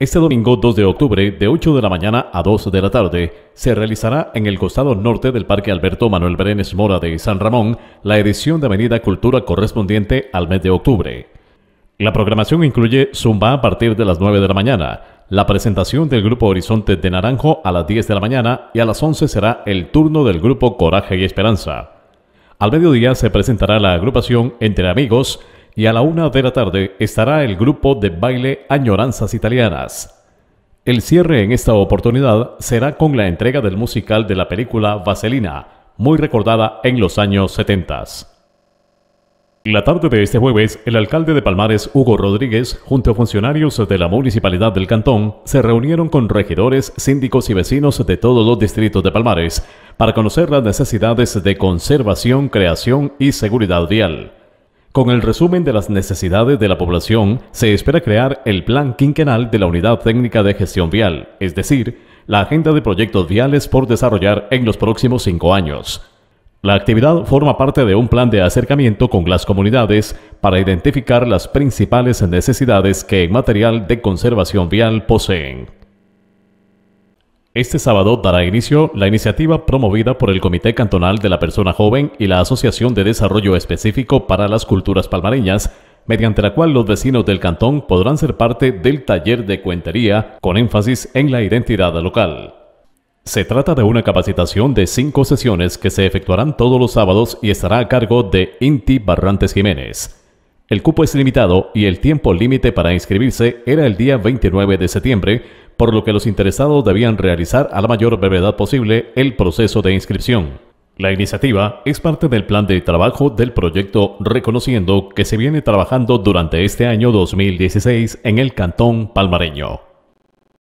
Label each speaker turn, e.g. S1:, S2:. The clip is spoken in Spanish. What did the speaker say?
S1: Este domingo 2 de octubre, de 8 de la mañana a 2 de la tarde, se realizará en el costado norte del Parque Alberto Manuel Brenes Mora de San Ramón la edición de Avenida Cultura correspondiente al mes de octubre. La programación incluye Zumba a partir de las 9 de la mañana, la presentación del Grupo Horizonte de Naranjo a las 10 de la mañana y a las 11 será el turno del Grupo Coraje y Esperanza. Al mediodía se presentará la agrupación Entre Amigos, y a la una de la tarde estará el grupo de baile Añoranzas Italianas. El cierre en esta oportunidad será con la entrega del musical de la película Vaselina, muy recordada en los años 70. La tarde de este jueves, el alcalde de Palmares, Hugo Rodríguez, junto a funcionarios de la municipalidad del cantón, se reunieron con regidores, síndicos y vecinos de todos los distritos de Palmares para conocer las necesidades de conservación, creación y seguridad vial. Con el resumen de las necesidades de la población, se espera crear el Plan Quinquenal de la Unidad Técnica de Gestión Vial, es decir, la agenda de proyectos viales por desarrollar en los próximos cinco años. La actividad forma parte de un plan de acercamiento con las comunidades para identificar las principales necesidades que en material de conservación vial poseen. Este sábado dará inicio la iniciativa promovida por el Comité Cantonal de la Persona Joven y la Asociación de Desarrollo Específico para las Culturas Palmareñas, mediante la cual los vecinos del cantón podrán ser parte del taller de cuentería con énfasis en la identidad local. Se trata de una capacitación de cinco sesiones que se efectuarán todos los sábados y estará a cargo de Inti Barrantes Jiménez. El cupo es limitado y el tiempo límite para inscribirse era el día 29 de septiembre, por lo que los interesados debían realizar a la mayor brevedad posible el proceso de inscripción. La iniciativa es parte del plan de trabajo del proyecto Reconociendo que se viene trabajando durante este año 2016 en el Cantón Palmareño.